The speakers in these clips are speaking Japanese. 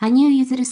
羽生結弦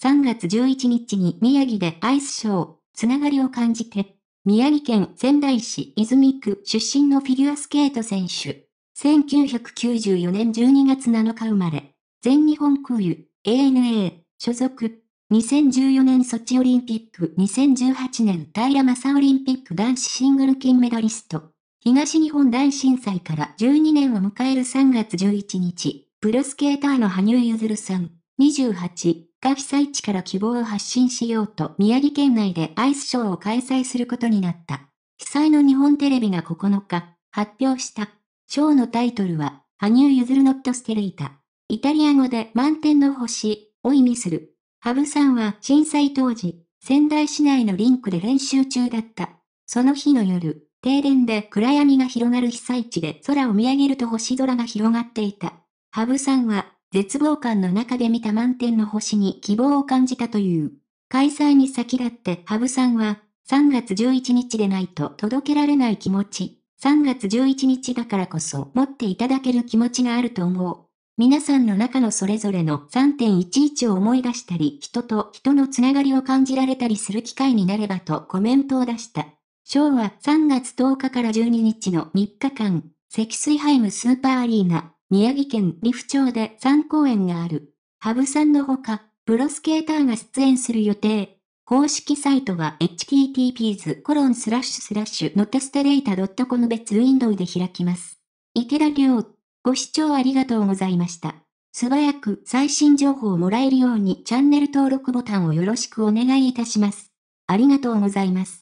さん、3月11日に宮城でアイスショー、つながりを感じて、宮城県仙台市泉区出身のフィギュアスケート選手。1994年12月7日生まれ、全日本空輸、ANA、所属。2014年ソチオリンピック、2018年平正オリンピック男子シングル金メダリスト。東日本大震災から12年を迎える3月11日、プロスケーターの羽生結弦さん。28が被災地から希望を発信しようと宮城県内でアイスショーを開催することになった。被災の日本テレビが9日、発表した。ショーのタイトルは、羽生結弦ノットステレイタ。イタリア語で満点の星を意味する。羽生さんは震災当時、仙台市内のリンクで練習中だった。その日の夜、停電で暗闇が広がる被災地で空を見上げると星空が広がっていた。羽生さんは絶望感の中で見た満点の星に希望を感じたという。開催に先立って、ハブさんは、3月11日でないと届けられない気持ち、3月11日だからこそ持っていただける気持ちがあると思う。皆さんの中のそれぞれの3.11を思い出したり、人と人のつながりを感じられたりする機会になればとコメントを出した。賞は3月10日から12日の3日間、積水ハイムスーパーアリーナ、宮城県利府町で3公演がある。羽生さんのほか、プロスケーターが出演する予定。公式サイトは https コロンスラッシュスラッシュテステレータ .com 別ウィンドウで開きます。池田亮、ご視聴ありがとうございました。素早く最新情報をもらえるようにチャンネル登録ボタンをよろしくお願いいたします。ありがとうございます。